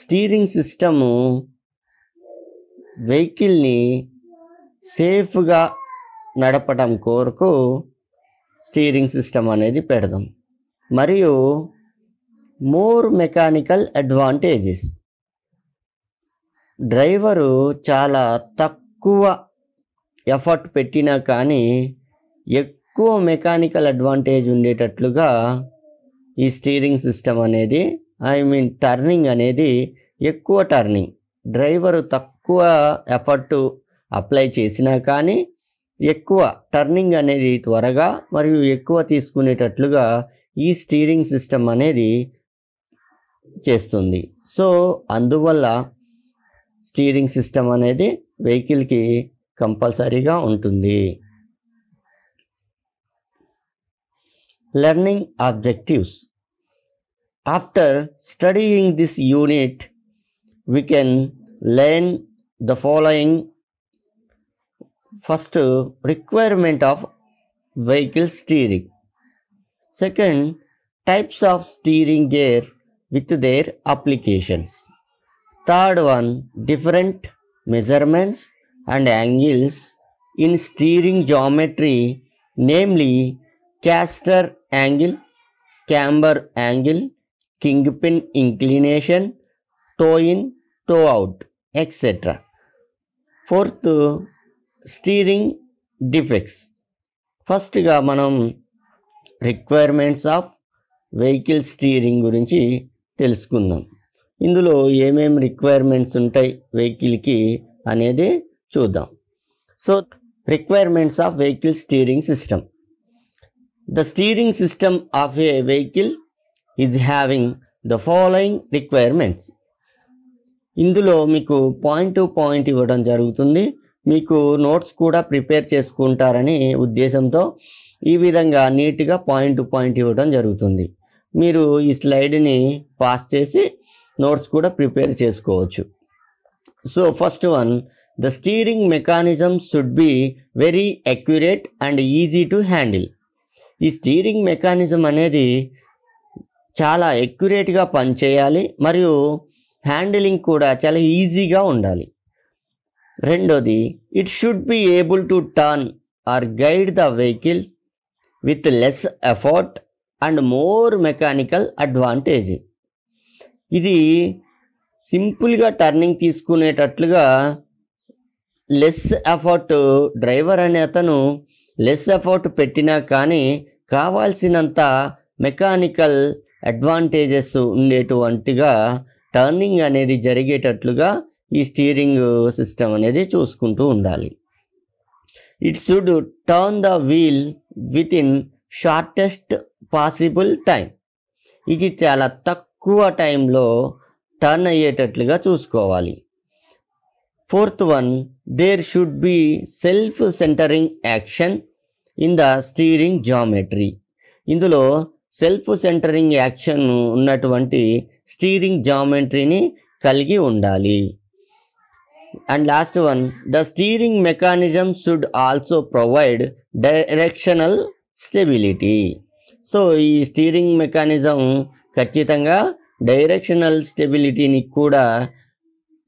Steering system వెహికల్ని సేఫ్గా నడపడం కోరకు స్టీరింగ్ సిస్టమ్ అనేది పెడదాం మరియు మోర్ మెకానికల్ అడ్వాంటేజెస్ డ్రైవరు చాలా తక్కువ ఎఫర్ట్ పెట్టినా కానీ ఎక్కువ మెకానికల్ అడ్వాంటేజ్ ఉండేటట్లుగా ఈ స్టీరింగ్ సిస్టమ్ అనేది ఐ మీన్ టర్నింగ్ అనేది ఎక్కువ టర్నింగ్ డ్రైవరు తక్కువ ఎఫర్ట్ అప్లై చేసినా కానీ ఎక్కువ టర్నింగ్ అనేది త్వరగా మరియు ఎక్కువ తీసుకునేటట్లుగా ఈ స్టీరింగ్ సిస్టమ్ అనేది చేస్తుంది సో అందువల్ల స్టీరింగ్ సిస్టమ్ అనేది వెహికల్కి కంపల్సరీగా ఉంటుంది learning objectives After studying this unit, we can learn the following first requirement of vehicle steering second types of steering gear with their applications third one different measurements and angles in steering geometry namely caster angle camber angle king pin inclination toe in toe out etcetera fourth steering defects ఫస్ట్గా మనం requirements of vehicle steering గురించి తెలుసుకుందాం ఇందులో ఏమేమి requirements ఉంటాయి వెహికల్కి అనేది చూద్దాం so requirements of vehicle steering system the steering system of a vehicle is having the following requirements ఇందులో మీకు పాయింట్ టు పాయింట్ ఇవ్వడం జరుగుతుంది మీకు నోట్స్ కూడా ప్రిపేర్ చేసుకుంటారని ఉద్దేశంతో ఈ విధంగా నీట్గా పాయింట్ టు పాయింట్ ఇవ్వడం జరుగుతుంది మీరు ఈ స్లైడ్ని పాస్ చేసి నోట్స్ కూడా ప్రిపేర్ చేసుకోవచ్చు so first one the steering mechanism should be very accurate and easy to handle ఈ స్టీరింగ్ మెకానిజం అనేది చాలా ఎక్యురేట్గా పనిచేయాలి మరియు హ్యాండిలింగ్ కూడా చాలా ఈజీగా ఉండాలి రెండోది it should be able to turn or guide the vehicle with less effort and more mechanical advantage ఇది సింపుల్గా టర్నింగ్ తీసుకునేటట్లుగా లెస్ ఎఫర్ట్ డ్రైవర్ అనే అతను లెస్ ఎఫర్ట్ పెట్టినా కానీ కావాల్సినంత మెకానికల్ అడ్వాంటేజెస్ ఉండేటువంటిగా టర్నింగ్ అనేది జరిగేటట్లుగా ఈ స్టీరింగ్ సిస్టమ్ అనేది చూసుకుంటూ ఉండాలి it should turn the wheel with in shortest possible time ఇది చాలా తక్కువ టైంలో టర్న్ అయ్యేటట్లుగా చూసుకోవాలి fourth one there should be self centering action in the steering geometry ఇందులో సెల్ఫ్ సెంటరింగ్ యాక్షన్ ఉన్నటువంటి స్టీరింగ్ జామెట్రీని కలిగి ఉండాలి and last one the steering mechanism should also provide directional stability so ఈ స్టీరింగ్ మెకానిజం ఖచ్చితంగా directional స్టెబిలిటీని కూడా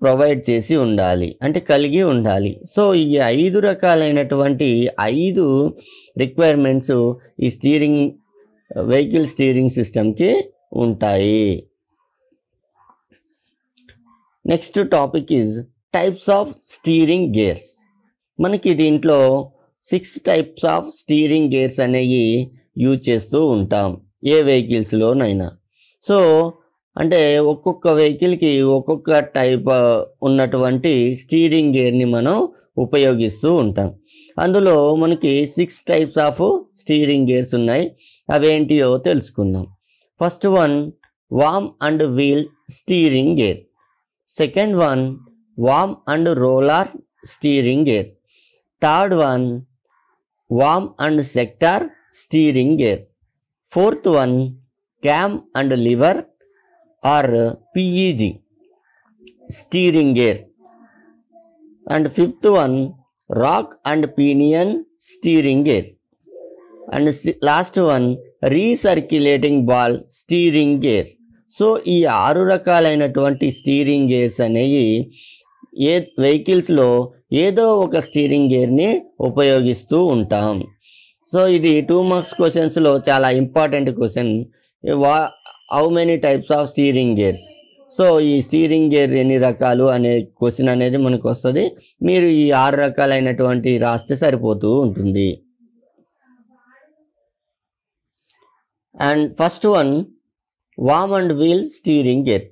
provide చేసి ఉండాలి అంటే కలిగి ఉండాలి సో ఈ ఐదు రకాలైనటువంటి ఐదు రిక్వైర్మెంట్స్ ఈ స్టీరింగ్ వెహికల్ స్టీరింగ్ సిస్టమ్కి ఉంటాయి next topic is types of steering gears మనకి దీంట్లో six types of steering gears అనేవి యూజ్ చేస్తూ ఉంటాం ఏ వెహికల్స్లోనైనా సో అంటే ఒక్కొక్క వెహికల్కి ఒక్కొక్క టైప్ ఉన్నటువంటి స్టీరింగ్ గేర్ని మనం ఉపయోగిస్తూ ఉంటాం అందులో మనకి six types of steering gears ఉన్నాయి అవేంటియో తెలుసుకుందాం first one worm and wheel steering gear second one worm and roller steering gear third one worm and sector steering gear fourth one cam and lever or PEG steering gear and fifth one rack and pinion steering gear and last one recirculating ball steering gear so ఈ ఆరు రకాలైనటువంటి steering gears అనేవి ఏ వెహికల్స్లో ఏదో ఒక steering గేర్ని ఉపయోగిస్తూ ఉంటాం so ఇది two marks క్వశ్చన్స్లో చాలా ఇంపార్టెంట్ క్వశ్చన్ వా how many types of steering gears so ఈ స్టీరింగ్ గేర్ ఎన్ని రకాలు అనే క్వశ్చన్ అనేది మనకు వస్తుంది మీరు ఈ ఆరు రకాలైనటువంటి రాస్తే సరిపోతూ ఉంటుంది and first one worm and wheel steering gear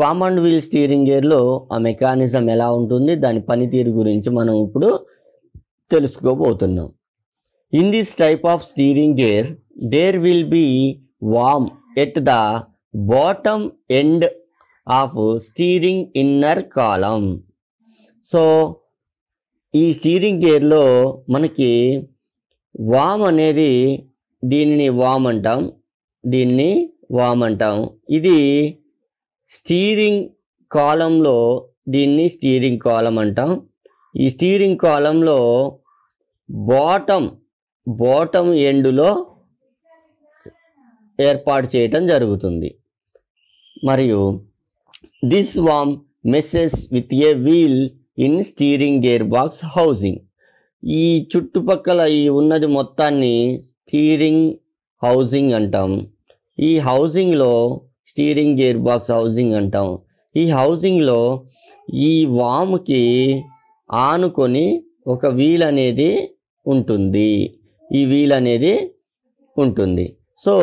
worm and wheel steering గేర్లో ఆ మెకానిజం ఎలా ఉంటుంది దాని పనితీరు గురించి మనం ఇప్పుడు తెలుసుకోబోతున్నాం in this type of steering gear there will be worm at the bottom end of steering inner column so ఈ స్టీరింగ్ గేర్లో మనకి వామ్ అనేది దీనిని వామ్ అంటాం దీన్ని వామ్ అంటాం ఇది స్టీరింగ్ కాలంలో దీన్ని స్టీరింగ్ కాలం అంటాం ఈ స్టీరింగ్ కాలంలో బాటమ్ బాటమ్ ఎండులో ఏర్పాటు చేయటం జరుగుతుంది మరియు this worm meshes with a wheel in steering gear box housing ఈ చుట్టుపక్కల ఈ ఉన్నది మొత్తాన్ని స్టీరింగ్ హౌసింగ్ అంటాం ఈ హౌసింగ్లో స్టీరింగ్ గేర్ బాక్స్ హౌసింగ్ అంటాం ఈ హౌసింగ్లో ఈ వాముకి ఆనుకొని ఒక వీల్ అనేది ఉంటుంది ఈ వీల్ అనేది ఉంటుంది సో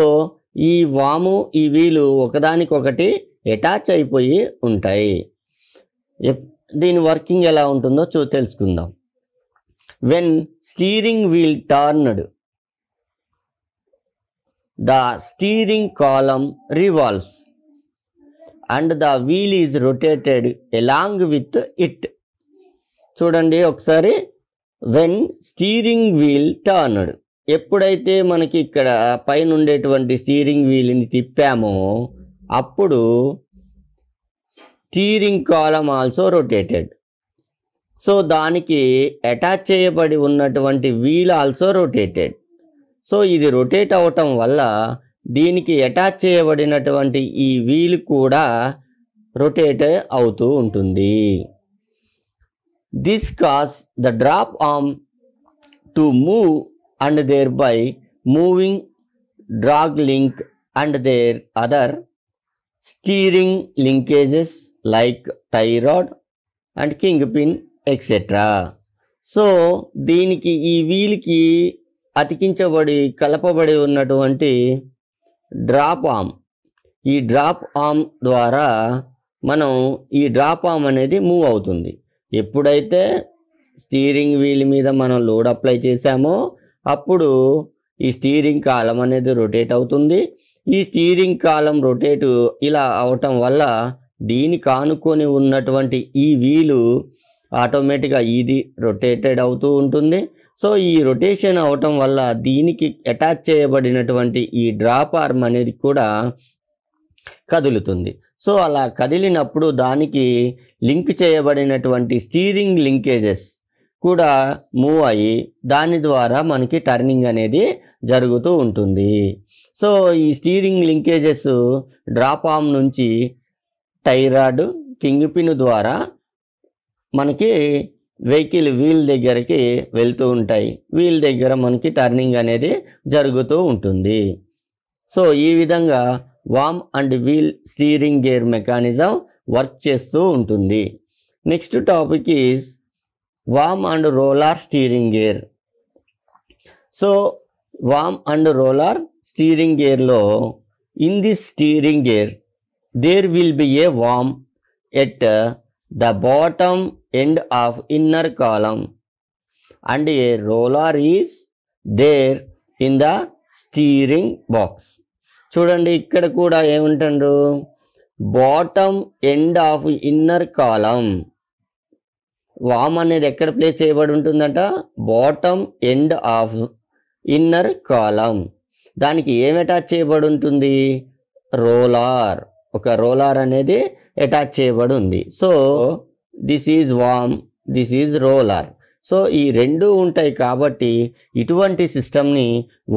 ఈ వాము ఈ వీలు ఒకదానికొకటి అటాచ్ అయిపోయి ఉంటాయి దీని వర్కింగ్ ఎలా ఉంటుందో చూ తెలుసుకుందాం when steering wheel turned the steering column revolves and the wheel is rotated along with it. చూడండి ఒకసారి వెన్ స్టీరింగ్ వీల్ టర్న్డ్ ఎప్పుడైతే మనకి ఇక్కడ పైన ఉండేటువంటి స్టీరింగ్ వీల్ని తిప్పామో అప్పుడు steering column also rotated so దానికి అటాచ్ చేయబడి ఉన్నటువంటి వీల్ ఆల్సో రొటేటెడ్ సో ఇది రొటేట్ అవటం వల్ల దీనికి అటాచ్ చేయబడినటువంటి ఈ వీల్ కూడా రొటేట్ అవుతూ ఉంటుంది this causes the drop arm to move and thereby moving drag link and their other steering linkages like tie rod and king pin etcetera so దీనికి ఈ వీల్కి అతికించబడి కలపబడి ఉన్నటువంటి డ్రాప్ ఆమ్ ఈ డ్రాప్ ఆమ్ ద్వారా మనం ఈ డ్రాప్ ఆమ్ అనేది మూవ్ అవుతుంది ఎప్పుడైతే స్టీరింగ్ వీల్ మీద మనం లోడ్ అప్లై చేసామో అప్పుడు ఈ స్టీరింగ్ కాలం అనేది రొటేట్ అవుతుంది ఈ స్టీరింగ్ కాలం రొటేట్ ఇలా అవటం వల్ల దీని కానుకొని ఉన్నటువంటి ఈ వీలు ఆటోమేటిక్గా ఇది రొటేటెడ్ అవుతూ ఉంటుంది సో ఈ రొటేషన్ అవటం వల్ల దీనికి అటాచ్ చేయబడినటువంటి ఈ డ్రాప్ ఆర్మ్ అనేది కూడా కదులుతుంది సో అలా కదిలినప్పుడు దానికి లింక్ చేయబడినటువంటి స్టీరింగ్ లింకేజెస్ కూడా మూవ్ అయ్యి దాని ద్వారా మనకి టర్నింగ్ అనేది జరుగుతూ ఉంటుంది సో ఈ స్టీరింగ్ లింకేజెస్ డ్రాప్ ఆమ్ నుంచి టైరాడ్ కింగ్ పిన్ ద్వారా మనకి వెహికల్ వీల్ దగ్గరికి వెళ్తూ ఉంటాయి వీల్ దగ్గర మనకి టర్నింగ్ అనేది జరుగుతూ ఉంటుంది సో ఈ విధంగా worm and wheel steering gear mechanism work చేస్తూ ఉంటుంది next topic is worm and roller steering gear so worm and roller steering గేర్లో in this steering gear there will be a worm at the bottom end of inner column and a roller is there in the steering box చూడండి ఇక్కడ కూడా ఏముంటారు bottom end of inner column worm అనేది ఎక్కడ play చేయబడి ఉంటుందంట bottom end of inner column దానికి ఏమి అటాచ్ చేయబడి ఉంటుంది రోలార్ ఒక రోలార్ అనేది అటాచ్ చేయబడి ఉంది so this is worm this is roller so ఈ రెండు ఉంటాయి కాబట్టి ఇటువంటి సిస్టమ్ని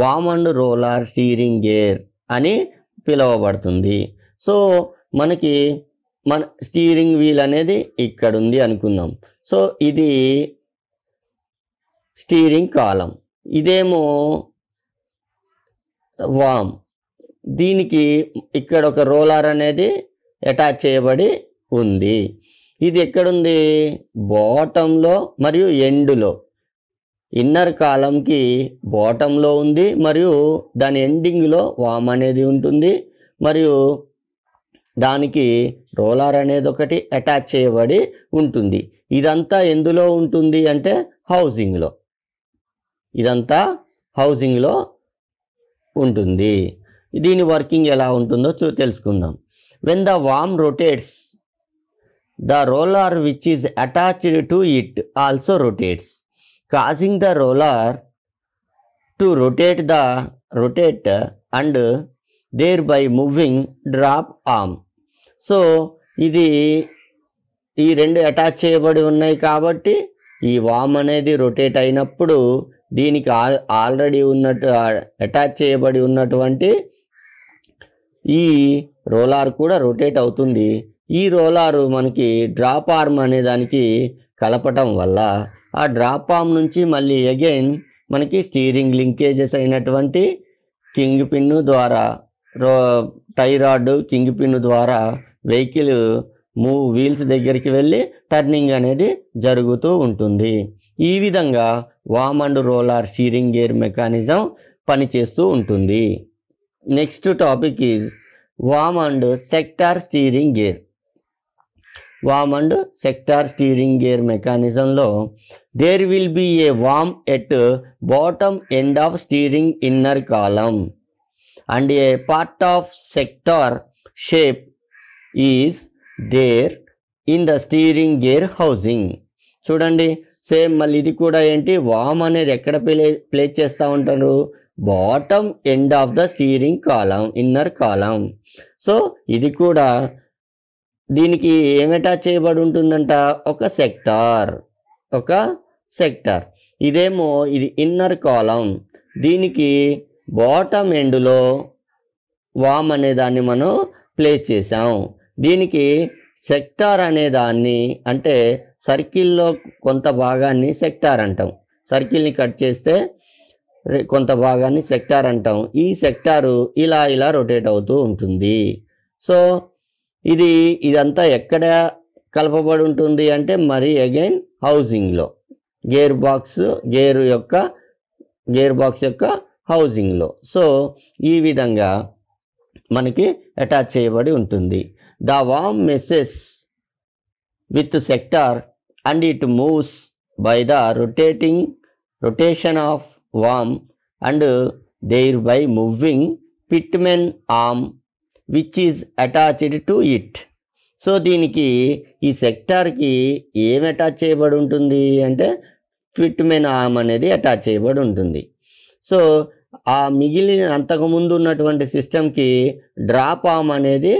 worm and roller steering gear అని పిలువబడుతుంది సో మనకి మన స్టీరింగ్ వీల్ అనేది ఇక్కడ ఉంది అనుకుందాం సో ఇది స్టీరింగ్ కాలం ఇదేమో వామ్ దీనికి ఇక్కడ ఒక రోలర్ అనేది అటాచ్ చేయబడి ఉంది ఇది ఎక్కడుంది బాటంలో మరియు ఎండ్లో ఇన్నర్ కాలంకి బాటంలో ఉంది మరియు దాని ఎండింగ్లో వామ్ అనేది ఉంటుంది మరియు దానికి రోలర్ అనేది ఒకటి అటాచ్ చేయబడి ఉంటుంది ఇదంతా ఎందులో ఉంటుంది అంటే హౌసింగ్లో ఇదంతా హౌసింగ్లో ఉంటుంది దీని వర్కింగ్ ఎలా ఉంటుందో చూ తెలుసుకుందాం when the worm rotates The roller which is attached to it also rotates, causing the roller to rotate the rotate and thereby moving drop arm. So ఇది ఈ రెండు అటాచ్ చేయబడి ఉన్నాయి కాబట్టి ఈ వామ్ అనేది రొటేట్ అయినప్పుడు దీనికి ఆల్రెడీ ఉన్నట్టు అటాచ్ చేయబడి ఉన్నటువంటి ఈ రోలార్ కూడా రొటేట్ అవుతుంది ఈ రోలారు మనకి డ్రాప్ ఆర్మ్ అనే దానికి కలపటం వల్ల ఆ డ్రాప్ ఆర్మ్ నుంచి మళ్ళీ అగైన్ మనకి స్టీరింగ్ లింకేజెస్ అయినటువంటి కింగ్ పిన్ను ద్వారా రో టైరాడ్ కింగ్ పిన్ను ద్వారా వెహికల్ మూవ్ వీల్స్ దగ్గరికి వెళ్ళి టర్నింగ్ అనేది జరుగుతూ ఉంటుంది ఈ విధంగా worm and roller steering gear mechanism పనిచేస్తూ ఉంటుంది next topic is worm and sector steering gear worm and sector steering gear మెకానిజంలో there will be a worm at bottom end of steering inner column and a part of sector shape is there in the steering gear housing చూడండి same మళ్ళీ ఇది కూడా ఏంటి worm అనేది ఎక్కడ play play చేస్తూ ఉంటారు bottom end of the steering column inner column so ఇది కూడా దీనికి ఏమి అటాచ్ చేయబడి ఉంటుందంట ఒక సెక్టార్ ఒక సెక్టార్ ఇదేమో ఇది ఇన్నర్ కాలం దీనికి బాటమ్ ఎండ్లో వామ్ అనే దాన్ని మనం ప్లే చేసాం దీనికి సెక్టార్ అనే దాన్ని అంటే సర్కిల్లో కొంత భాగాన్ని సెక్టార్ అంటాం సర్కిల్ని కట్ చేస్తే కొంత భాగాన్ని సెక్టార్ అంటాం ఈ సెక్టారు ఇలా ఇలా రొటేట్ అవుతూ ఉంటుంది సో ఇది ఇదంతా ఎక్కడ కలపబడి ఉంటుంది అంటే మరి అగైన్ హౌసింగ్లో గేర్ బాక్స్ గేర్ యొక్క గేర్ బాక్స్ యొక్క హౌసింగ్లో సో ఈ విధంగా మనకి అటాచ్ చేయబడి ఉంటుంది the worm meshes with sector and it moves by the rotating rotation of worm and thereby moving pitman arm which is attached to it so దీనికి ఈ సెక్టార్కి ఏం అటాచ్ చేయబడి ఉంటుంది అంటే ఫిట్మెన్ ఆమ్ అనేది అటాచ్ చేయబడి ఉంటుంది సో ఆ మిగిలిన అంతకుముందు ఉన్నటువంటి సిస్టమ్కి డ్రాప్ ఆమ్ అనేది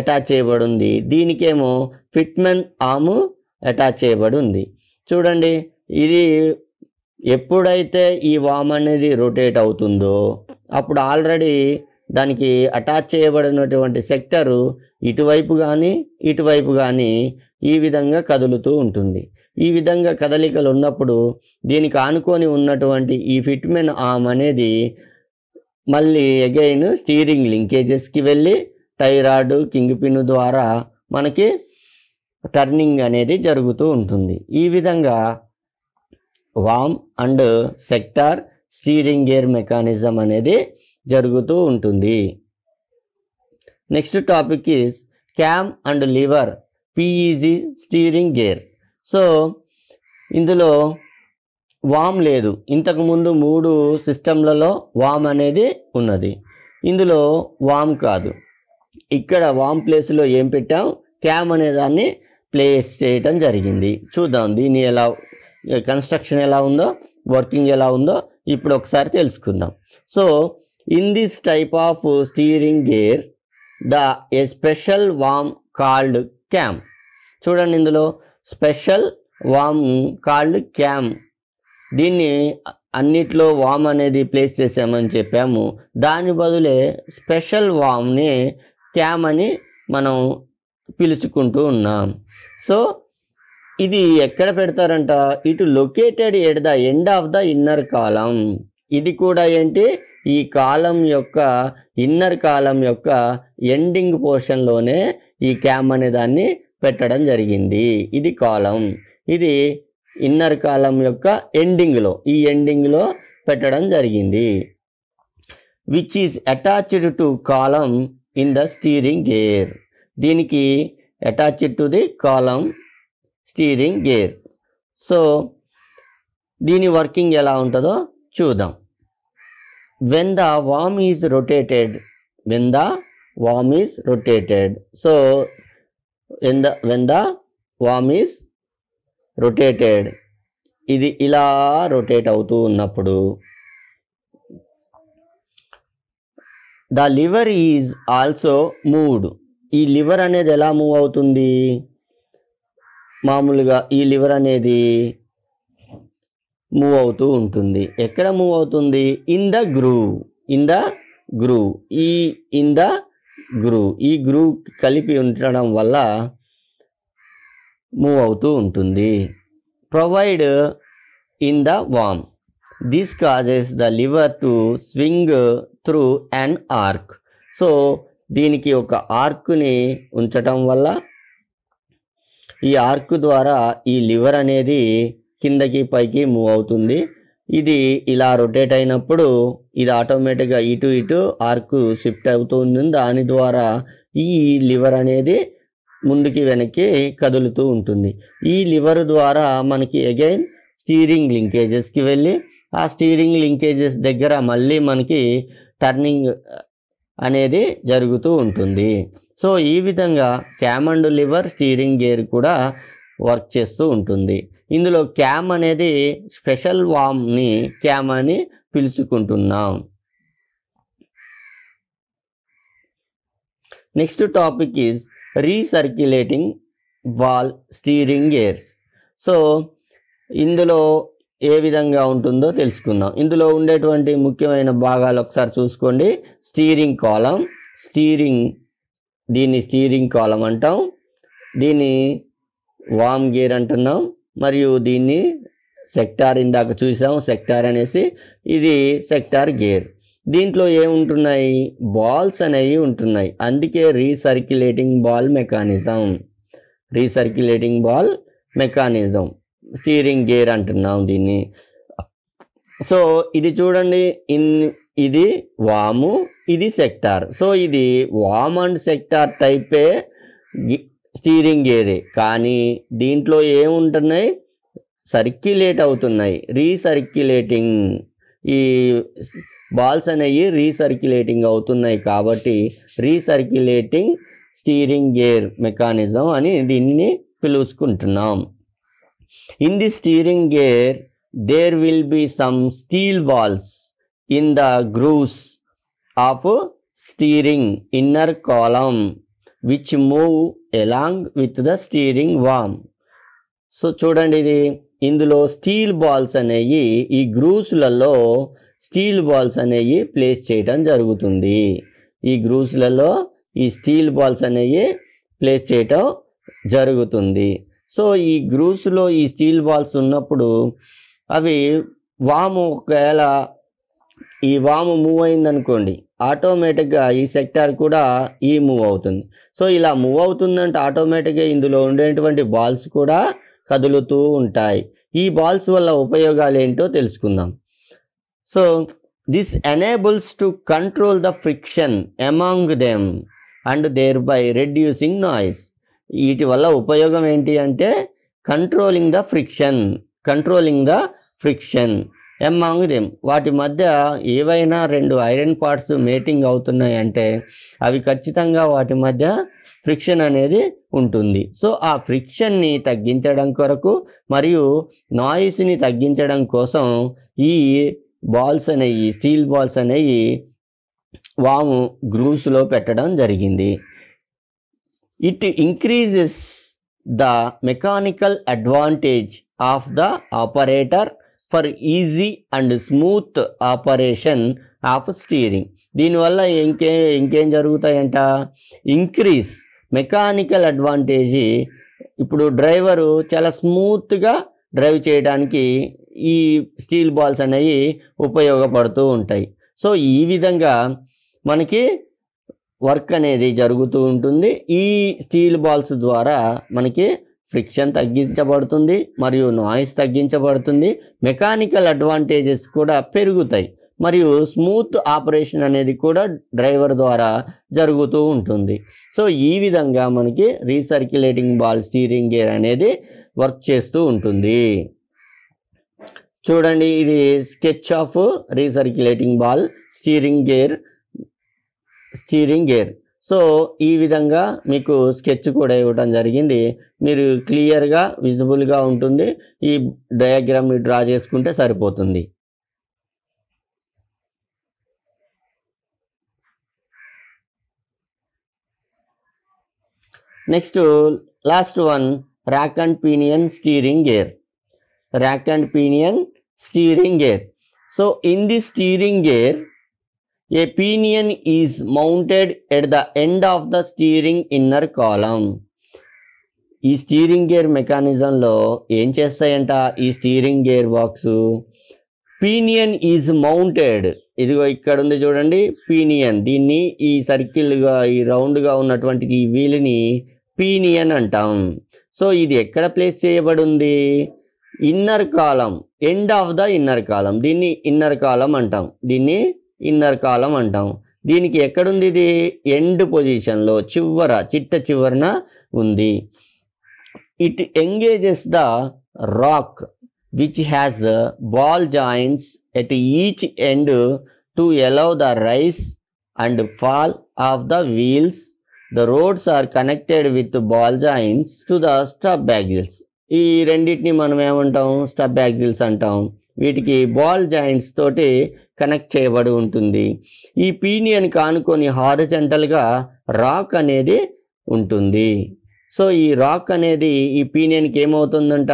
అటాచ్ చేయబడి ఉంది దీనికేమో ఫిట్మెన్ ఆమ్ అటాచ్ చేయబడి ఉంది చూడండి ఇది ఎప్పుడైతే ఈ వామ్ అనేది రొటేట్ అవుతుందో అప్పుడు ఆల్రెడీ దానికి అటాచ్ చేయబడినటువంటి సెక్టరు ఇటువైపు కానీ ఇటువైపు కానీ ఈ విధంగా కదులుతూ ఉంటుంది ఈ విధంగా కదలికలు ఉన్నప్పుడు దీనికి ఆనుకొని ఉన్నటువంటి ఈ ఫిట్మెన్ ఆమ్ అనేది మళ్ళీ అగైన్ స్టీరింగ్ లింకేజెస్కి వెళ్ళి టైరాడు కింగ్ పిన్ ద్వారా మనకి టర్నింగ్ అనేది జరుగుతూ ఉంటుంది ఈ విధంగా worm and sector steering gear mechanism అనేది జరుగుతూ ఉంటుంది next topic is cam and lever PEG steering gear so ఇందులో వామ్ లేదు ఇంతకుముందు మూడు సిస్టంలలో వామ్ అనేది ఉన్నది ఇందులో వామ్ కాదు ఇక్కడ వామ్ ప్లేస్లో ఏం పెట్టాం క్యామ్ అనేదాన్ని ప్లేస్ చేయటం జరిగింది చూద్దాం దీని ఎలా కన్స్ట్రక్షన్ ఎలా ఉందో వర్కింగ్ ఎలా ఉందో ఇప్పుడు ఒకసారి తెలుసుకుందాం so in this type of steering gear the a special worm called cam. చూడండి ఇందులో స్పెషల్ వామ్ కాల్డ్ క్యామ్ దీన్ని అన్నిట్లో వామ్ అనేది ప్లేస్ చేసామని చెప్పాము దాని బదులే స్పెషల్ వామ్ని క్యామ్ అని మనం పిలుచుకుంటూ ఉన్నాం సో ఇది ఎక్కడ పెడతారంట ఇటు located at the end of the inner column ఇది కూడా ఏంటి ఈ కాలం యొక్క ఇన్నర్ కాలం యొక్క ఎండింగ్ పోర్షన్లోనే ఈ క్యామ్ అనే దాన్ని పెట్టడం జరిగింది ఇది కాలం ఇది ఇన్నర్ కాలం యొక్క ఎండింగ్లో ఈ ఎండింగ్లో పెట్టడం జరిగింది which is attached to column in the steering gear దీనికి attached to the column steering gear so దీని వర్కింగ్ ఎలా ఉంటుందో చూద్దాం when the worm is rotated when the worm is rotated so when the when the worm is rotated ఇది ఇలా rotate అవుతూ ఉన్నప్పుడు the lever is also moved ఈ lever అనేది ఎలా మూవ్ అవుతుంది మామూలుగా ఈ లివర్ అనేది మూవ్ అవుతూ ఉంటుంది ఎక్కడ మూవ్ అవుతుంది in the groove in the groove ఈ ఇన్ ద గ్రూవ్ ఈ గ్రూవ్ కలిపి ఉండడం వల్ల మూవ్ అవుతూ ఉంటుంది provide in the worm this causes the lever to swing through and arc so దీనికి ఒక ఆర్క్ని ఉంచటం వల్ల ఈ ఆర్క్ ద్వారా ఈ లివర్ అనేది కిందకి పైకి మూవ్ అవుతుంది ఇది ఇలా రొటేట్ అయినప్పుడు ఇది ఆటోమేటిక్గా ఇటు ఇటు ఆర్కు షిఫ్ట్ అవుతూ ఉంటుంది దాని ద్వారా ఈ లివర్ అనేది ముందుకి వెనక్కి కదులుతూ ఉంటుంది ఈ లివర్ ద్వారా మనకి అగైన్ స్టీరింగ్ లింకేజెస్కి వెళ్ళి ఆ స్టీరింగ్ లింకేజెస్ దగ్గర మళ్ళీ మనకి టర్నింగ్ అనేది జరుగుతూ ఉంటుంది సో ఈ విధంగా క్యామండ్ లివర్ స్టీరింగ్ గేర్ కూడా వర్క్ చేస్తూ ఉంటుంది ఇందులో క్యామ్ అనేది స్పెషల్ వామ్ని క్యామ్ అని పిలుచుకుంటున్నాం next topic is recirculating ball steering gears so ఇందులో ఏ విధంగా ఉంటుందో తెలుసుకుందాం ఇందులో ఉండేటువంటి ముఖ్యమైన భాగాలు ఒకసారి చూసుకోండి స్టీరింగ్ కాలం స్టీరింగ్ దీన్ని స్టీరింగ్ కాలం అంటాం దీన్ని వామ్ గేర్ అంటున్నాం మరియు దీన్ని సెక్టార్ ఇందాక చూసాం సెక్టార్ అనేసి ఇది సెక్టార్ గేర్ దీంట్లో ఏముంటున్నాయి బాల్స్ అనేవి ఉంటున్నాయి అందుకే recirculating ball mechanism recirculating ball mechanism steering gear అంటున్నాం దీన్ని సో ఇది చూడండి ఇన్ ఇది వాము ఇది సెక్టార్ సో ఇది వామ్ అండ్ సెక్టార్ టైపే స్టీరింగ్ గేరే కానీ దీంట్లో ఏముంటున్నాయి సర్క్యులేట్ అవుతున్నాయి రీసర్క్యులేటింగ్ ఈ బాల్స్ అనేవి రీసర్క్యులేటింగ్ అవుతున్నాయి కాబట్టి రీసర్క్యులేటింగ్ స్టీరింగ్ గేర్ మెకానిజం అని దీన్ని పిలుచుకుంటున్నాం in the steering gear there will be some steel balls in the grooves of steering inner column which move along with the steering worm so చూడండి ఇది ఇందులో steel balls అనేవి ఈ గ్రూస్లలో steel balls అనేవి ప్లేస్ చేయడం జరుగుతుంది ఈ గ్రూస్లలో ఈ స్టీల్ బాల్స్ అనేవి ప్లేస్ చేయటం జరుగుతుంది సో ఈ గ్రూవ్స్లో ఈ స్టీల్ బాల్స్ ఉన్నప్పుడు అవి వాము ఒకవేళ ఈ వాము మూవ్ అయిందనుకోండి ఆటోమేటిక్గా ఈ సెక్టార్ కూడా ఈ మూవ్ అవుతుంది సో ఇలా మూవ్ అవుతుందంటే ఆటోమేటిక్గా ఇందులో ఉండేటువంటి బాల్స్ కూడా కదులుతూ ఉంటాయి ఈ బాల్స్ వల్ల ఉపయోగాలు ఏంటో తెలుసుకుందాం so this enables to control the friction among them and thereby reducing noise వీటి వల్ల ఉపయోగం ఏంటి అంటే controlling the friction controlling the friction um them వాటి మధ్య ఏవైనా రెండు ఐరన్ పార్ట్స్ మేటింగ్ అవుతున్నాయంటే అవి ఖచ్చితంగా వాటి మధ్య ఫ్రిక్షన్ అనేది ఉంటుంది సో ఆ ఫ్రిక్షన్ని తగ్గించడం కొరకు మరియు నాయిస్ని తగ్గించడం కోసం ఈ బాల్స్ అనేవి స్టీల్ బాల్స్ అనేవి వాము గ్రూవ్స్లో పెట్టడం జరిగింది it increases the mechanical advantage of the operator for easy and smooth operation of steering దీనివల్ల ఇంకే ఇంకేం జరుగుతాయంట ఇంక్రీస్ మెకానికల్ అడ్వాంటేజీ ఇప్పుడు డ్రైవరు చాలా స్మూత్గా డ్రైవ్ చేయడానికి ఈ స్టీల్ బాల్స్ అనేవి ఉపయోగపడుతూ ఉంటాయి సో ఈ విధంగా మనకి వర్క్ అనేది జరుగుతూ ఉంటుంది ఈ స్టీల్ బాల్స్ ద్వారా మనకి ఫ్రిక్షన్ తగ్గించబడుతుంది మరియు నాయిస్ తగ్గించబడుతుంది మెకానికల్ అడ్వాంటేజెస్ కూడా పెరుగుతాయి మరియు స్మూత్ ఆపరేషన్ అనేది కూడా డ్రైవర్ ద్వారా జరుగుతూ ఉంటుంది సో ఈ విధంగా మనకి రీసర్క్యులేటింగ్ బాల్ స్టీరింగ్ గేర్ అనేది వర్క్ చేస్తూ ఉంటుంది చూడండి ఇది sketch of recirculating ball steering gear steering gear so ఈ విధంగా మీకు స్కెచ్ కూడా ఇవ్వడం జరిగింది మీరు క్లియర్గా విజిబుల్గా ఉంటుంది ఈ డయాగ్రామ్ మీరు డ్రా చేసుకుంటే సరిపోతుంది next last one rack and pinion steering gear rack and pinion steering gear so in the steering gear A pinion is mounted at the end of the steering inner column. ఈ steering gear మెకానిజంలో ఏం చేస్తాయంట ఈ steering gear box pinion is mounted ఇదిగో ఇక్కడ ఉంది చూడండి pinion దీన్ని ఈ సర్కిల్గా ఈ రౌండ్గా ఉన్నటువంటి ఈ వీల్ని పీనియన్ అంటాం సో ఇది ఎక్కడ ప్లేస్ చేయబడింది inner column end of the inner column దీన్ని ఇన్నర్ కాలం అంటాం దీన్ని ఇన్నర్ కాలం అంటాం దీనికి ఎక్కడుంది ఇది ఎండ్ పొజిషన్లో చివర చిట్ట చివరన ఉంది it engages the rack which has ball joints at each end to allow the rise and fall of the wheels the rods are connected with ball joints to the stub axles ఈ రెండింటిని మనం ఏమంటాం stub బ్యాగిల్స్ అంటాం వీటికి ball joints తోటి connect చేయబడి ఉంటుంది ఈ పీనియన్ కానుకొని హారిజెంటల్గా రాక్ అనేది ఉంటుంది సో ఈ రాక్ అనేది ఈ పీనియన్కి ఏమవుతుందంట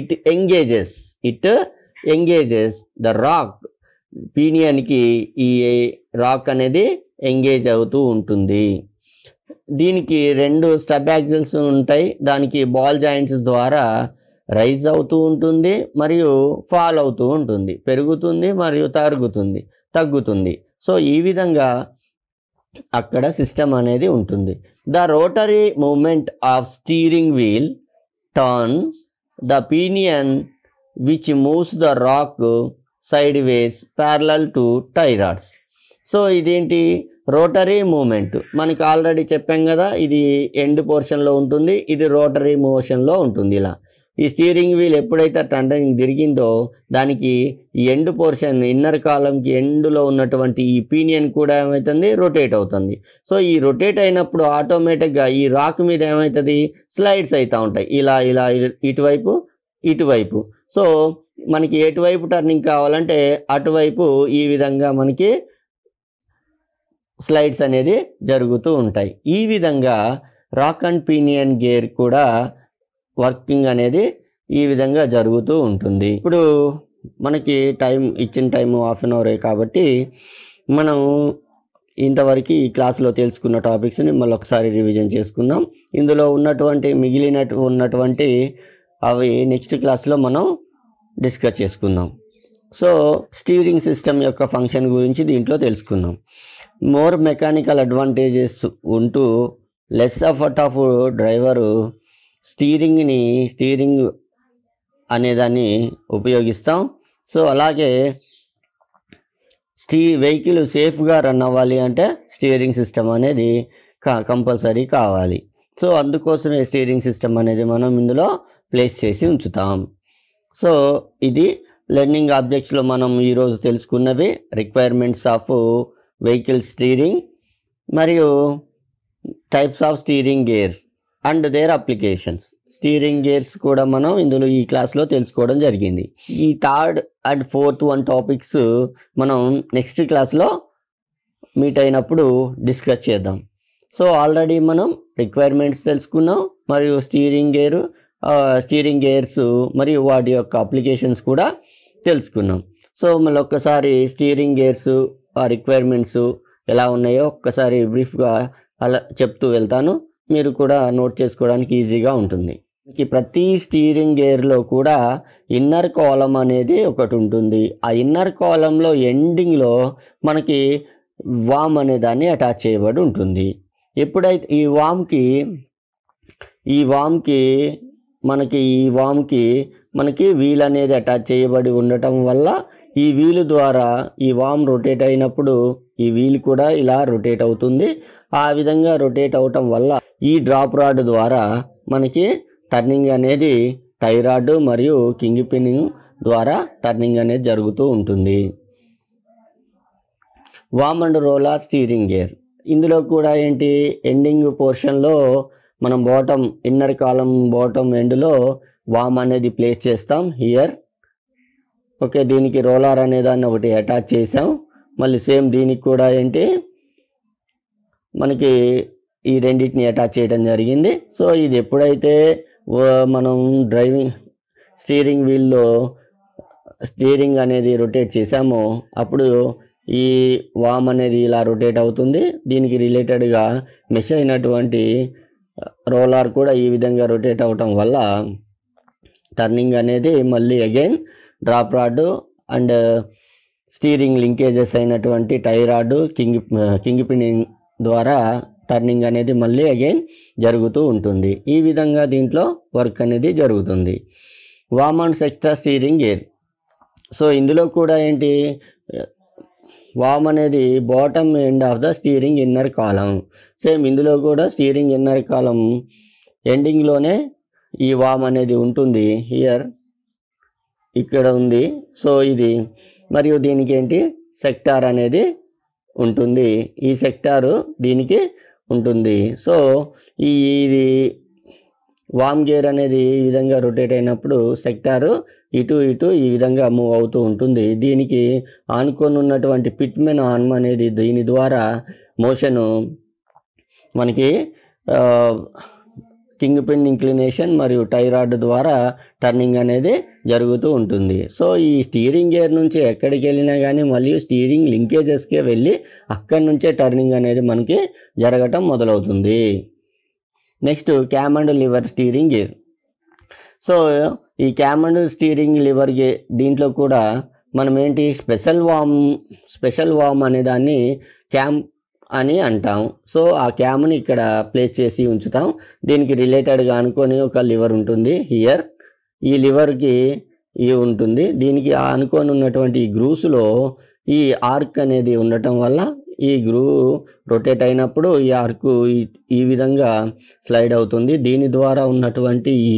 it engages it engages the rack పీనియన్కి ఈ రాక్ అనేది ఎంగేజ్ అవుతూ ఉంటుంది దీనికి రెండు స్టబ్ యాక్సిల్స్ ఉంటాయి దానికి బాల్ జాయింట్స్ ద్వారా రైజ్ అవుతూ ఉంటుంది మరియు ఫాల్ అవుతూ ఉంటుంది పెరుగుతుంది మరియు తరుగుతుంది తగ్గుతుంది సో ఈ విధంగా అక్కడ సిస్టమ్ అనేది ఉంటుంది the rotary moment of steering wheel turn the pinion which moves the rack sideways parallel to tie rods so ఇదేంటి రోటరీ మూమెంట్ మనకి ఆల్రెడీ చెప్పాం కదా ఇది ఎండ్ పోర్షన్లో ఉంటుంది ఇది రోటరీ మోషన్లో ఉంటుంది ఇలా ఈ స్టీరింగ్ వీల్ ఎప్పుడైతే టండరింగ్ తిరిగిందో దానికి ఎండ్ పోర్షన్ ఇన్నర్ కాలంకి ఎండ్లో ఉన్నటువంటి ఈ పీనియన్ కూడా ఏమవుతుంది రొటేట్ అవుతుంది సో ఈ రొటేట్ అయినప్పుడు ఆటోమేటిక్గా ఈ రాక్ మీద ఏమవుతుంది స్లైడ్స్ అవుతూ ఉంటాయి ఇలా ఇలా ఇటువైపు ఇటువైపు సో మనకి ఎటువైపు టర్నింగ్ కావాలంటే అటువైపు ఈ విధంగా మనకి స్లైడ్స్ అనేది జరుగుతూ ఉంటాయి ఈ విధంగా రాక్ అండ్ పీనియన్ గేర్ కూడా వర్కింగ్ అనేది ఈ విధంగా జరుగుతూ ఉంటుంది ఇప్పుడు మనకి టైం ఇచ్చిన టైం హాఫ్ అన్ అవరే కాబట్టి మనం ఇంతవరకు ఈ క్లాస్లో తెలుసుకున్న టాపిక్స్ని మళ్ళీ ఒకసారి రివిజన్ చేసుకుందాం ఇందులో ఉన్నటువంటి మిగిలిన ఉన్నటువంటి అవి నెక్స్ట్ క్లాస్లో మనం డిస్కస్ చేసుకుందాం సో స్టీరింగ్ సిస్టమ్ యొక్క ఫంక్షన్ గురించి దీంట్లో తెలుసుకుందాం మోర్ మెకానికల్ అడ్వాంటేజెస్ ఉంటూ లెస్ అఫర్ట్ ఆఫ్ డ్రైవరు స్టీరింగ్ని స్టీరింగ్ అనేదాన్ని ఉపయోగిస్తాం సో అలాగే స్టీ వెహికల్ సేఫ్గా రన్ అవ్వాలి అంటే స్టీరింగ్ సిస్టమ్ అనేది కంపల్సరీ కావాలి సో అందుకోసమే స్టీరింగ్ సిస్టమ్ అనేది మనం ఇందులో ప్లేస్ చేసి ఉంచుతాం సో ఇది లెర్నింగ్ ఆబ్జెక్ట్స్లో మనం ఈరోజు తెలుసుకున్నవి రిక్వైర్మెంట్స్ ఆఫ్ వెహికల్ స్టీరింగ్ మరియు types of steering gears and their applications steering gears కూడా మనం ఇందులో ఈ క్లాస్లో తెలుసుకోవడం జరిగింది ఈ third and fourth one topics మనం నెక్స్ట్ క్లాస్లో మీట్ అయినప్పుడు డిస్కస్ చేద్దాం సో ఆల్రెడీ మనం రిక్వైర్మెంట్స్ తెలుసుకున్నాం మరియు స్టీరింగ్ గేర్ స్టీరింగ్ గేర్స్ మరియు వాటి యొక్క అప్లికేషన్స్ కూడా తెలుసుకున్నాం సో మళ్ళీ ఒక్కసారి స్టీరింగ్ గేర్స్ ఆ రిక్వైర్మెంట్స్ ఎలా ఉన్నాయో ఒక్కసారి బ్రీఫ్గా అలా చెప్తూ వెళ్తాను మీరు కూడా నోట్ చేసుకోవడానికి ఈజీగా ఉంటుంది ప్రతి స్టీరింగ్ గేర్లో కూడా ఇన్నర్ కాలం అనేది ఒకటి ఉంటుంది ఆ ఇన్నర్ కాలంలో ఎండింగ్లో మనకి వామ్ అనే దాన్ని అటాచ్ చేయబడి ఉంటుంది ఎప్పుడైతే ఈ వామ్కి ఈ వామ్కి మనకి ఈ వామ్కి మనకి వీల్ అనేది అటాచ్ చేయబడి ఉండటం వల్ల ఈ వీలు ద్వారా ఈ వామ్ రొటేట్ అయినప్పుడు ఈ వీల్ కూడా ఇలా రొటేట్ అవుతుంది ఆ విధంగా రొటేట్ అవటం వల్ల ఈ డ్రాప్ రాడ్ ద్వారా మనకి టర్నింగ్ అనేది టై రాడ్ మరియు కింగ్ పిన్నింగ్ ద్వారా టర్నింగ్ అనేది జరుగుతూ ఉంటుంది worm and roller steering gear ఇందులో కూడా ఏంటి ఎండింగ్ పోర్షన్లో మనం బాటమ్ ఇన్నర్ కాలం బాటమ్ ఎండ్లో వామ్ అనేది ప్లేస్ చేస్తాం హియర్ ఓకే దీనికి రోలార్ అనే దాన్ని ఒకటి అటాచ్ చేసాం మళ్ళీ సేమ్ దీనికి కూడా ఏంటి మనకి ఈ రెండింటిని అటాచ్ చేయడం జరిగింది సో ఇది ఎప్పుడైతే మనం డ్రైవింగ్ స్టీరింగ్ వీల్లో స్టీరింగ్ అనేది రొటేట్ చేసామో అప్పుడు ఈ వామ్ అనేది ఇలా రొటేట్ అవుతుంది దీనికి రిలేటెడ్గా మెష్ అయినటువంటి రోలర్ కూడా ఈ విధంగా రొటేట్ అవటం వల్ల టర్నింగ్ అనేది మళ్ళీ again drop rod and steering linkages అయినటువంటి tie rod king king pin ద్వారా టర్నింగ్ అనేది మళ్ళీ అగైన్ జరుగుతూ ఉంటుంది ఈ విధంగా దీంట్లో వర్క్ అనేది జరుగుతుంది worm and steering gear so ఇందులో కూడా ఏంటి వామ్ అనేది bottom end of the steering inner column same ఇందులో కూడా స్టీరింగ్ ఇన్నర్ కాలం ఎండింగ్లోనే ఈ వామ్ అనేది ఉంటుంది హియర్ ఇక్కడ ఉంది సో ఇది మరియు దీనికి ఏంటి సెక్టార్ అనేది ఉంటుంది ఈ సెక్టారు దీనికి ఉంటుంది సో ఈ ఇది వామ్ గేర్ అనేది ఈ విధంగా రొటేట్ అయినప్పుడు సెక్టారు ఇటు ఇటు ఈ విధంగా మూవ్ అవుతూ ఉంటుంది దీనికి ఆనుకొని ఉన్నటువంటి పిట్మెన్ ఆన్మ అనేది దీని ద్వారా మోషను మనకి కింగ్ పిన్ ఇంక్లినేషన్ మరియు టైరాడ్ ద్వారా టర్నింగ్ అనేది జరుగుతూ ఉంటుంది సో ఈ స్టీరింగ్ గేర్ నుంచి ఎక్కడికి వెళ్ళినా కానీ మళ్ళీ స్టీరింగ్ లింకేజెస్కే వెళ్ళి అక్కడి నుంచే టర్నింగ్ అనేది మనకి జరగటం మొదలవుతుంది next cam and lever steering gear so ఈ క్యామ్ అండ్ స్టీరింగ్ లివర్ గే దీంట్లో కూడా మనం ఏంటి స్పెషల్ వామ్ స్పెషల్ వామ్ అనే దాన్ని క్యాంప్ అని అంటాం సో ఆ క్యామ్ని ఇక్కడ ప్లేస్ చేసి ఉంచుతాం దీనికి రిలేటెడ్గా అనుకొని ఒక లివర్ ఉంటుంది హియర్ ఈ లివర్కి ఈ ఉంటుంది దీనికి అనుకొని ఉన్నటువంటి ఈ గ్రూస్లో ఈ ఆర్క్ అనేది ఉండటం వల్ల ఈ గ్రూ రొటేట్ అయినప్పుడు ఈ ఆర్కు ఈ విధంగా స్లైడ్ అవుతుంది దీని ద్వారా ఉన్నటువంటి ఈ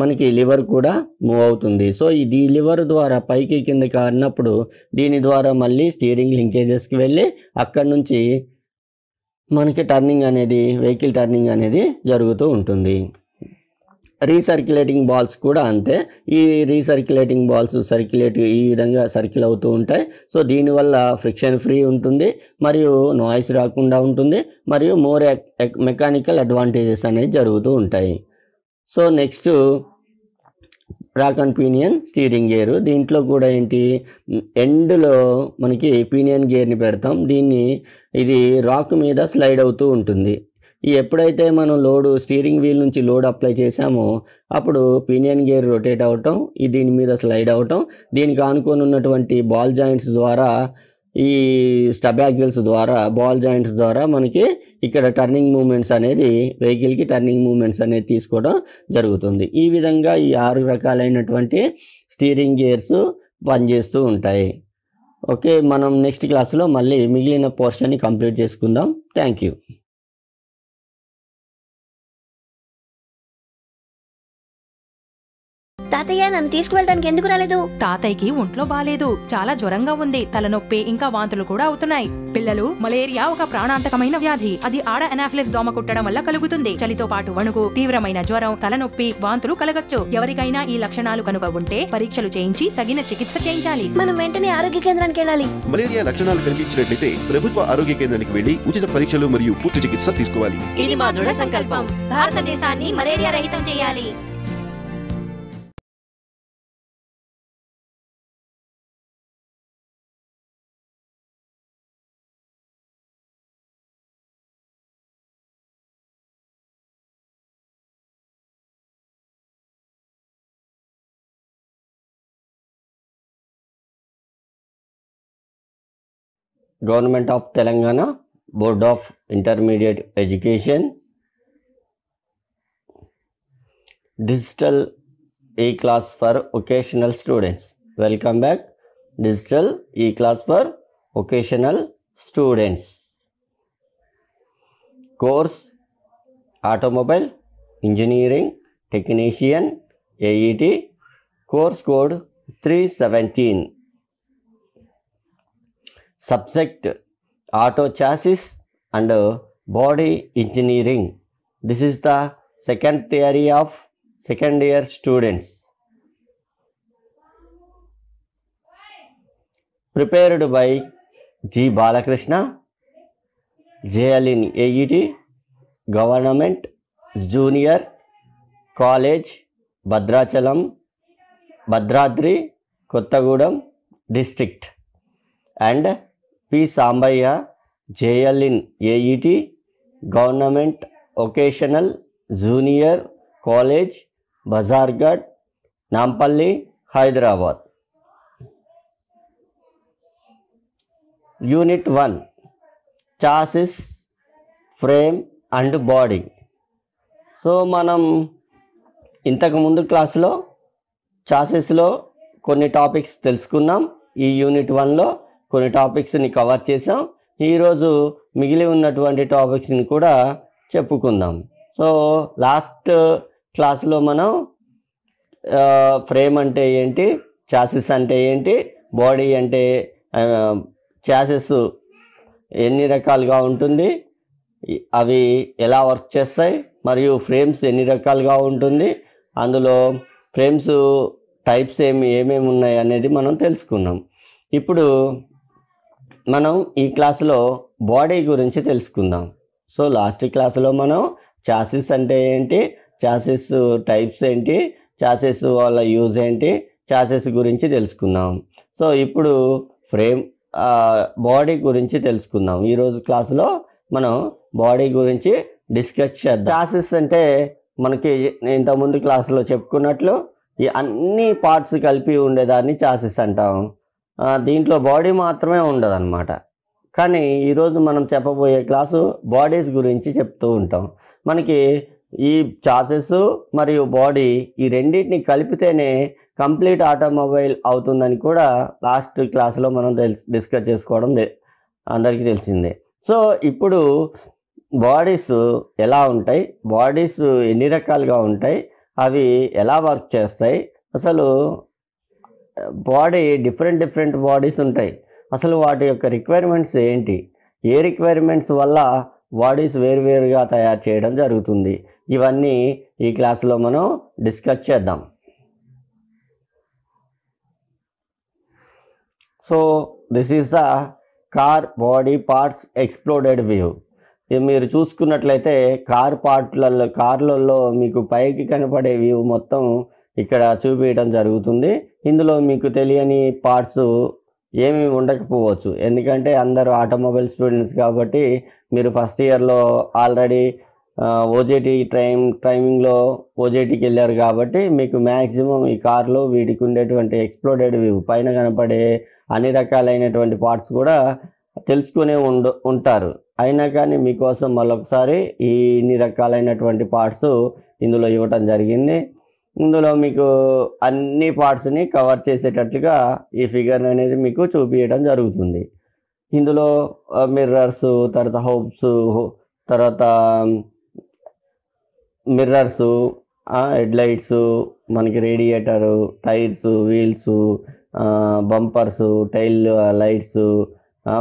మనకి లివర్ కూడా మూవ్ అవుతుంది సో ఇది లివర్ ద్వారా పైకి కిందకి అన్నప్పుడు దీని ద్వారా మళ్ళీ స్టీరింగ్ లింకేజెస్కి వెళ్ళి అక్కడి నుంచి మనకి టర్నింగ్ అనేది వెహికల్ టర్నింగ్ అనేది జరుగుతూ ఉంటుంది రీసర్క్యులేటింగ్ బాల్స్ కూడా అంతే ఈ రీసర్క్యులేటింగ్ బాల్స్ సర్క్యులేట్ ఈ విధంగా సర్కిల్ అవుతూ ఉంటాయి సో దీనివల్ల ఫ్రిక్షన్ ఫ్రీ ఉంటుంది మరియు నాయిస్ రాకుండా ఉంటుంది మరియు మోర్ మెకానికల్ అడ్వాంటేజెస్ అనేవి జరుగుతూ ఉంటాయి so next and pinion steering gear దీంట్లో కూడా ఏంటి ఎండ్లో మనకి పీనియన్ గేర్ని పెడతాం దీన్ని ఇది రాక్ మీద స్లైడ్ అవుతూ ఉంటుంది ఎప్పుడైతే మనం లోడు స్టీరింగ్ వీల్ నుంచి లోడ్ అప్లై చేసామో అప్పుడు పీనియన్ గేర్ రొటేట్ అవటం ఈ దీని మీద స్లైడ్ అవటం దీనికి ఆనుకొని ఉన్నటువంటి బాల్ జాయింట్స్ ద్వారా ఈ స్టబ్ యాక్జిల్స్ ద్వారా బాల్ జాయింట్స్ ద్వారా మనకి ఇక్కడ టర్నింగ్ మూమెంట్స్ అనేది వెహికల్కి టర్నింగ్ మూమెంట్స్ అనేది తీసుకోవడం జరుగుతుంది ఈ విధంగా ఈ ఆరు రకాలైనటువంటి స్టీరింగ్ గేర్స్ పనిచేస్తూ ఉంటాయి ఓకే మనం నెక్స్ట్ క్లాస్లో మళ్ళీ మిగిలిన పోర్షన్ని కంప్లీట్ చేసుకుందాం థ్యాంక్ యూ తాతయ్య నన్ను తీసుకువెళ్ళడానికి ఎందుకు రాలేదు తాతయ్యకి ఒంట్లో బాలేదు చాలా జ్వరంగా ఉంది తలనొప్పి ఇంకా వాంతులు కూడా అవుతున్నాయి పిల్లలు మలేరియా ఒక ప్రాణాంతకమైన వ్యాధి అది ఆడ ఎనాఫ్లిస్ దోమ కుట్టడం వల్ల కలుగుతుంది చలితో పాటు వణుకు తీవ్రమైన జ్వరం తలనొప్పి వాంతులు కలగచ్చు ఎవరికైనా ఈ లక్షణాలు కనుక ఉంటే పరీక్షలు చేయించి తగిన చికిత్స చేయించాలి మనం వెంటనే ఆరోగ్య కేంద్రానికి వెళ్ళాలి మలేరియా లక్షణాలు కనిపించినట్లయితే ప్రభుత్వ ఆరోగ్య కేంద్రానికి వెళ్లి ఉచిత పరీక్షలు మరియు పూర్తి చికిత్స తీసుకోవాలి ఇది మా దృఢ సంకల్పం భారతదేశాన్ని మలేరియా రహితం చేయాలి government of Telangana board of intermediate education digital e class for vocational students welcome back digital e class for vocational students course automobile engineering technician AET course code three seventeen subject auto chassis and body engineering this is the second theory of second year students prepared by G Balakrishna JL in AET government junior college Bhadrachalam Bhadradri Kothagudem district and P Sambaiah JL in AET government vocational junior college Bazarghat Nampally Hyderabad unit one chassis frame and body so మనం ఇంతకుముందు క్లాస్లో చాసెస్లో కొన్ని topics తెలుసుకున్నాం ఈ unit వన్లో కొన్ని టాపిక్స్ని cover చేసాం ఈరోజు మిగిలి ఉన్నటువంటి టాపిక్స్ని కూడా చెప్పుకుందాం సో లాస్ట్ క్లాస్లో మనం ఫ్రేమ్ అంటే ఏంటి చాసెస్ అంటే ఏంటి బాడీ అంటే ఛాసెస్ ఎన్ని రకాలుగా ఉంటుంది అవి ఎలా వర్క్ చేస్తాయి మరియు ఫ్రేమ్స్ ఎన్ని రకాలుగా ఉంటుంది అందులో ఫ్రేమ్స్ టైప్స్ ఏమి ఏమేమి ఉన్నాయి అనేది మనం తెలుసుకున్నాం ఇప్పుడు మనం ఈ క్లాసులో బాడీ గురించి తెలుసుకుందాం సో లాస్ట్ క్లాసులో మనం చాసిస్ అంటే ఏంటి చాసిస్ టైప్స్ ఏంటి చాసిస్ వాళ్ళ యూజ్ ఏంటి చాసిస్ గురించి తెలుసుకుందాం సో ఇప్పుడు ఫ్రేమ్ బాడీ గురించి తెలుసుకుందాం ఈరోజు క్లాసులో మనం బాడీ గురించి డిస్కస్ చేద్దాం చాసిస్ అంటే మనకి ఇంతకుముందు క్లాసులో చెప్పుకున్నట్లు ఈ అన్ని పార్ట్స్ కలిపి ఉండేదాన్ని చాసిస్ అంటాం దీంట్లో బాడీ మాత్రమే ఉండదన్నమాట కానీ ఈరోజు మనం చెప్పబోయే క్లాసు బాడీస్ గురించి చెప్తూ ఉంటాం మనకి ఈ ఛాసెస్ మరియు బాడీ ఈ రెండింటిని కలిపితేనే కంప్లీట్ ఆటోమొబైల్ అవుతుందని కూడా లాస్ట్ క్లాస్లో మనం డిస్కస్ చేసుకోవడం అందరికీ తెలిసిందే సో ఇప్పుడు బాడీస్ ఎలా ఉంటాయి బాడీస్ ఎన్ని రకాలుగా ఉంటాయి అవి ఎలా వర్క్ చేస్తాయి అసలు బాడీ డిఫరెంట్ డిఫరెంట్ బాడీస్ ఉంటాయి అసలు వాటి యొక్క రిక్వైర్మెంట్స్ ఏంటి ఏ రిక్వైర్మెంట్స్ వల్ల బాడీస్ వేరువేరుగా తయారు చేయడం జరుగుతుంది ఇవన్నీ ఈ క్లాస్లో మనం డిస్కస్ చేద్దాం so this is the car body parts exploded view మీరు చూసుకున్నట్లయితే కార్ పార్ట్లలో కార్లలో మీకు పైకి కనపడే వ్యూ మొత్తం ఇక్కడ చూపించడం జరుగుతుంది ఇందులో మీకు తెలియని పార్ట్స్ ఏమి ఉండకపోవచ్చు ఎందుకంటే అందరూ ఆటోమొబైల్ స్టూడెంట్స్ కాబట్టి మీరు ఫస్ట్ ఇయర్లో ఆల్రెడీ ఓజేటీ ట్రైమ్ టైమింగ్లో ఓజేటీకి వెళ్ళారు కాబట్టి మీకు మ్యాక్సిమం ఈ కార్లో వీటికి ఉండేటువంటి ఎక్స్ప్లోడెడ్ పైన కనపడే అన్ని రకాలైనటువంటి పార్ట్స్ కూడా తెలుసుకునే ఉండు ఉంటారు అయినా కానీ మీకోసం మళ్ళొకసారి ఈ ఇన్ని రకాలైనటువంటి పార్ట్స్ ఇందులో ఇవ్వటం జరిగింది ఇందులో మీకు అన్ని పార్ట్స్ని కవర్ చేసేటట్లుగా ఈ ఫిగర్ అనేది మీకు చూపించడం జరుగుతుంది ఇందులో మిర్రర్స్ తర్వాత హోప్స్ తర్వాత మిర్రర్స్ హెడ్ లైట్స్ మనకి radiator tyres wheels bumpers tail lights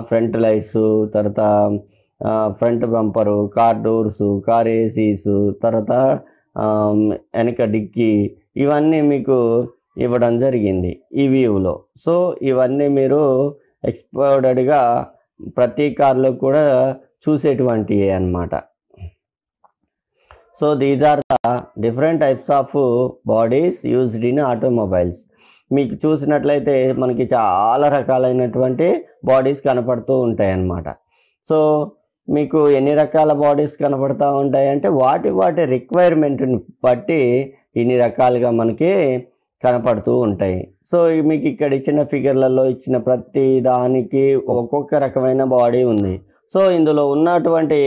front lights తర్వాత front bumper car doors car ACs తర్వాత వెనక డిక్కి ఇవన్నీ మీకు ఇవ్వడం జరిగింది ఈ వ్యూలో సో ఇవన్నీ మీరు ఎక్స్పోర్డెడ్గా ప్రతి కార్లో కూడా చూసేటువంటివి అనమాట so these are the different types of bodies used in automobiles మీకు చూసినట్లయితే మనకి చాలా రకాలైనటువంటి బాడీస్ కనపడుతూ ఉంటాయి అన్నమాట సో మీకు ఎన్ని రకాల బాడీస్ కనపడతా ఉంటాయి అంటే వాటి వాటి రిక్వైర్మెంట్ని బట్టి ఇన్ని రకాలుగా మనకి కనపడుతూ ఉంటాయి సో మీకు ఇక్కడ ఇచ్చిన ఫిగర్లలో ఇచ్చిన ప్రతి దానికి ఒక్కొక్క రకమైన బాడీ ఉంది సో ఇందులో ఉన్నటువంటి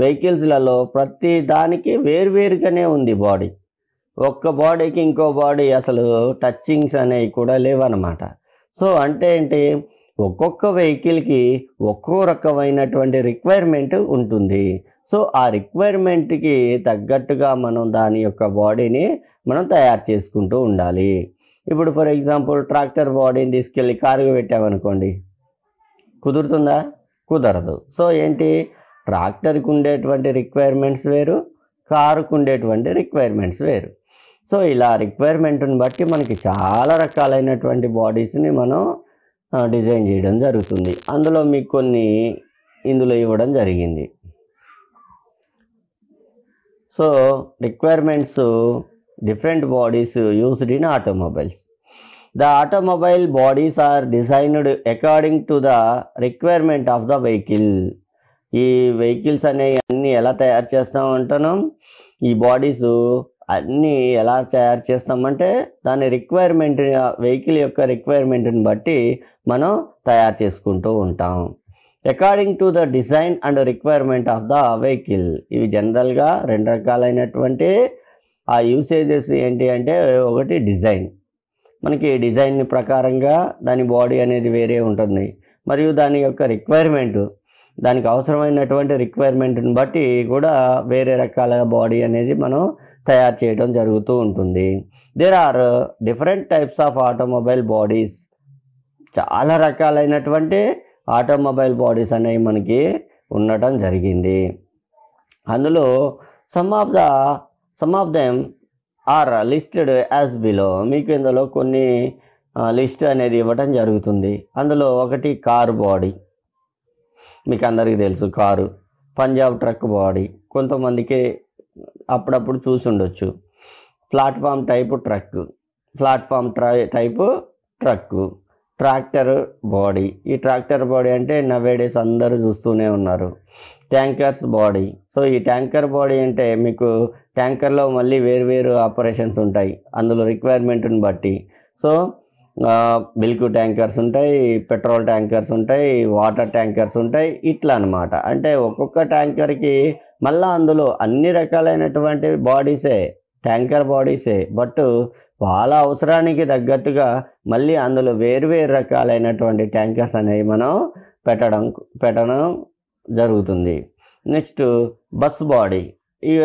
వెహికల్స్లలో ప్రతి దానికి వేర్వేరుగానే ఉంది బాడీ ఒక్క బాడీకి ఇంకో బాడీ అసలు టచ్చింగ్స్ అనేవి కూడా లేవన్నమాట సో అంటే ఏంటి ఒక్కొక్క వెహికల్కి ఒక్కో రకమైనటువంటి రిక్వైర్మెంట్ ఉంటుంది సో ఆ రిక్వైర్మెంట్కి తగ్గట్టుగా మనం దాని యొక్క బాడీని మనం తయారు చేసుకుంటూ ఉండాలి ఇప్పుడు ఫర్ ఎగ్జాంపుల్ ట్రాక్టర్ బాడీని తీసుకెళ్ళి కారుగా పెట్టామనుకోండి కుదురుతుందా కుదరదు సో ఏంటి ట్రాక్టర్కి ఉండేటువంటి రిక్వైర్మెంట్స్ వేరు కారుకు ఉండేటువంటి రిక్వైర్మెంట్స్ వేరు సో ఇలా రిక్వైర్మెంట్ని బట్టి మనకి చాలా రకాలైనటువంటి బాడీస్ని మనం డిజైన్ చేయడం జరుగుతుంది అందులో మీకు కొన్ని ఇందులో ఇవ్వడం జరిగింది so requirements different bodies used in automobiles the automobile bodies are designed according to the requirement of the vehicle ఈ వెహికల్స్ అనేవి అన్నీ ఎలా తయారు చేస్తాం ఈ బాడీస్ అన్నీ ఎలా తయారు చేస్తామంటే దాని రిక్వైర్మెంట్ వెహికల్ యొక్క రిక్వైర్మెంట్ని బట్టి మనం తయారు చేసుకుంటూ ఉంటాం according to the design and requirement of the vehicle ఇవి జనరల్గా రెండు రకాలైనటువంటి ఆ యూసేజెస్ ఏంటి అంటే ఒకటి డిజైన్ మనకి డిజైన్ ప్రకారంగా దాని బాడీ అనేది వేరే ఉంటుంది మరియు దాని యొక్క రిక్వైర్మెంట్ దానికి అవసరమైనటువంటి రిక్వైర్మెంట్ని బట్టి కూడా వేరే రకాల బాడీ అనేది మనం తయారు చేయడం జరుగుతూ ఉంటుంది there are different types of automobile bodies చాలా రకాలైనటువంటి ఆటోమొబైల్ బాడీస్ అనేవి మనకి ఉండటం జరిగింది అందులో some of the some of them are listed as below మీకు ఇందులో కొన్ని లిస్ట్ అనేది ఇవ్వటం జరుగుతుంది అందులో ఒకటి కారు బాడీ మీకు అందరికీ తెలుసు కారు పంజాబ్ ట్రక్ బాడీ కొంతమందికి అప్పుడప్పుడు చూసి ఉండొచ్చు ప్లాట్ఫామ్ టైపు ట్రక్ ప్లాట్ఫామ్ ట్రై టైపు ట్రక్ ట్రాక్టర్ బాడీ ఈ ట్రాక్టర్ బాడీ అంటే నవేడేస్ అందరూ చూస్తూనే ఉన్నారు ట్యాంకర్స్ బాడీ సో ఈ ట్యాంకర్ బాడీ అంటే మీకు ట్యాంకర్లో మళ్ళీ వేరు వేరు ఆపరేషన్స్ ఉంటాయి అందులో రిక్వైర్మెంట్ని బట్టి సో మిల్క్ ట్యాంకర్స్ ఉంటాయి పెట్రోల్ ట్యాంకర్స్ ఉంటాయి వాటర్ ట్యాంకర్స్ ఉంటాయి ఇట్లా అనమాట అంటే ఒక్కొక్క ట్యాంకర్కి మళ్ళీ అందులో అన్ని రకాలైనటువంటి బాడీసే ట్యాంకర్ బాడీసే బట్ వాళ్ళ అవసరానికి తగ్గట్టుగా మళ్ళీ అందులో వేరు వేరు రకాలైనటువంటి ట్యాంకర్స్ అనేవి మనం పెట్టడం పెట్టడం జరుగుతుంది నెక్స్ట్ బస్ బాడీ ఇక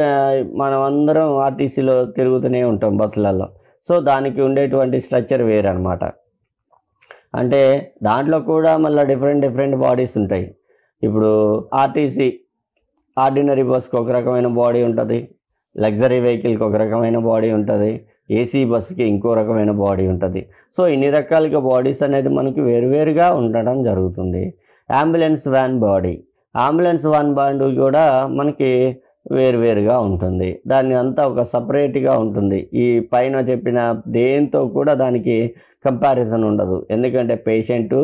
మనం అందరం ఆర్టీసీలో తిరుగుతూనే ఉంటాం బస్సులలో సో దానికి ఉండేటువంటి స్ట్రక్చర్ వేరనమాట అంటే దాంట్లో కూడా మళ్ళీ డిఫరెంట్ డిఫరెంట్ బాడీస్ ఉంటాయి ఇప్పుడు ఆర్టీసీ ఆర్డినరీ బస్కి ఒక రకమైన బాడీ ఉంటుంది లగ్జరీ వెహికల్కి ఒక రకమైన బాడీ ఉంటుంది ఏసీ బస్కి ఇంకో రకమైన బాడీ ఉంటుంది సో ఇన్ని రకాలుగా బాడీస్ అనేది మనకి వేరువేరుగా ఉండడం జరుగుతుంది ambulance van body ambulance van body కూడా మనకి వేరువేరుగా ఉంటుంది దాని అంతా ఒక సపరేట్గా ఉంటుంది ఈ పైన చెప్పిన దేంతో కూడా దానికి కంపారిజన్ ఉండదు ఎందుకంటే పేషెంటు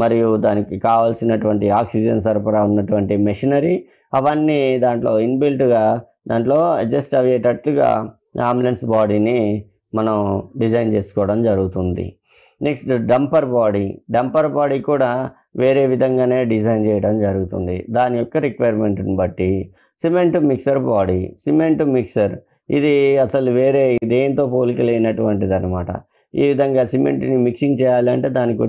మరియు దానికి కావాల్సినటువంటి ఆక్సిజన్ సరఫరా ఉన్నటువంటి మెషినరీ అవన్నీ దాంట్లో ఇన్బిల్ట్గా దాంట్లో అడ్జస్ట్ అయ్యేటట్లుగా అంబులెన్స్ బాడీని మనం డిజైన్ చేసుకోవడం జరుగుతుంది next dumper body dumper body కూడా వేరే విధంగానే డిజైన్ చేయడం జరుగుతుంది దాని యొక్క రిక్వైర్మెంట్ని బట్టి cement mixer body cement mixer ఇది అసలు వేరే దేంతో పోలిక లేనటువంటిది అనమాట ఈ విధంగా సిమెంట్ని మిక్సింగ్ చేయాలంటే దానికి